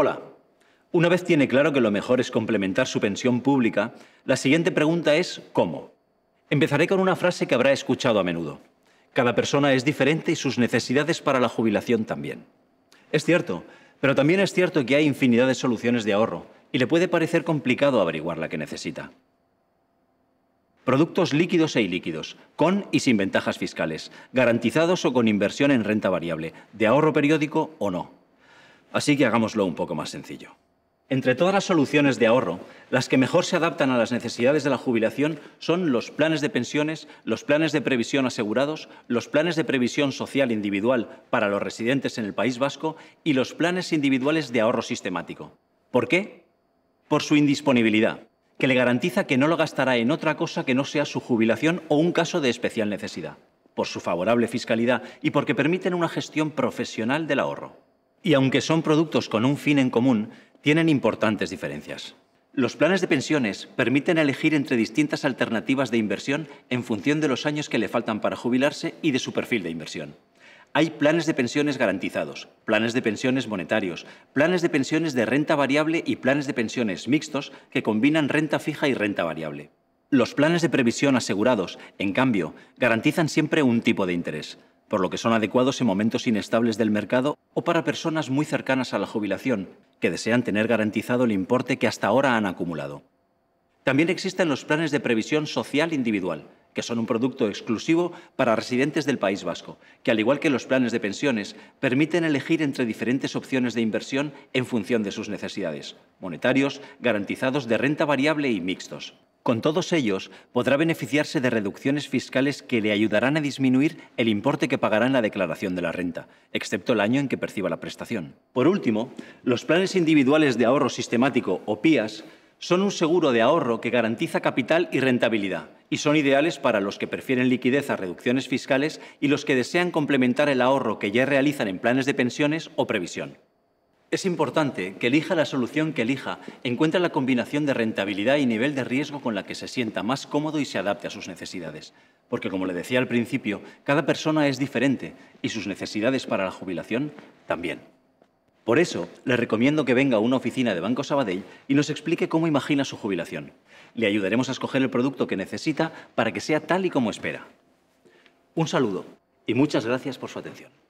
Hola. Una vez tiene claro que lo mejor es complementar su pensión pública, la siguiente pregunta es ¿cómo? Empezaré con una frase que habrá escuchado a menudo. Cada persona es diferente y sus necesidades para la jubilación también. Es cierto, pero también es cierto que hay infinidad de soluciones de ahorro y le puede parecer complicado averiguar la que necesita. Productos líquidos e ilíquidos, con y sin ventajas fiscales, garantizados o con inversión en renta variable, de ahorro periódico o no. Así que hagámoslo un poco más sencillo. Entre todas las soluciones de ahorro, las que mejor se adaptan a las necesidades de la jubilación son los planes de pensiones, los planes de previsión asegurados, los planes de previsión social individual para los residentes en el País Vasco y los planes individuales de ahorro sistemático. ¿Por qué? Por su indisponibilidad, que le garantiza que no lo gastará en otra cosa que no sea su jubilación o un caso de especial necesidad, por su favorable fiscalidad y porque permiten una gestión profesional del ahorro y aunque son productos con un fin en común, tienen importantes diferencias. Los planes de pensiones permiten elegir entre distintas alternativas de inversión en función de los años que le faltan para jubilarse y de su perfil de inversión. Hay planes de pensiones garantizados, planes de pensiones monetarios, planes de pensiones de renta variable y planes de pensiones mixtos que combinan renta fija y renta variable. Los planes de previsión asegurados, en cambio, garantizan siempre un tipo de interés por lo que son adecuados en momentos inestables del mercado o para personas muy cercanas a la jubilación, que desean tener garantizado el importe que hasta ahora han acumulado. También existen los planes de previsión social individual, que son un producto exclusivo para residentes del País Vasco, que al igual que los planes de pensiones, permiten elegir entre diferentes opciones de inversión en función de sus necesidades, monetarios, garantizados de renta variable y mixtos. Con todos ellos, podrá beneficiarse de reducciones fiscales que le ayudarán a disminuir el importe que pagará en la declaración de la renta, excepto el año en que perciba la prestación. Por último, los planes individuales de ahorro sistemático o PIAS son un seguro de ahorro que garantiza capital y rentabilidad y son ideales para los que prefieren liquidez a reducciones fiscales y los que desean complementar el ahorro que ya realizan en planes de pensiones o previsión. Es importante que elija la solución que elija, encuentre la combinación de rentabilidad y nivel de riesgo con la que se sienta más cómodo y se adapte a sus necesidades. Porque, como le decía al principio, cada persona es diferente y sus necesidades para la jubilación también. Por eso, le recomiendo que venga a una oficina de Banco Sabadell y nos explique cómo imagina su jubilación. Le ayudaremos a escoger el producto que necesita para que sea tal y como espera. Un saludo y muchas gracias por su atención.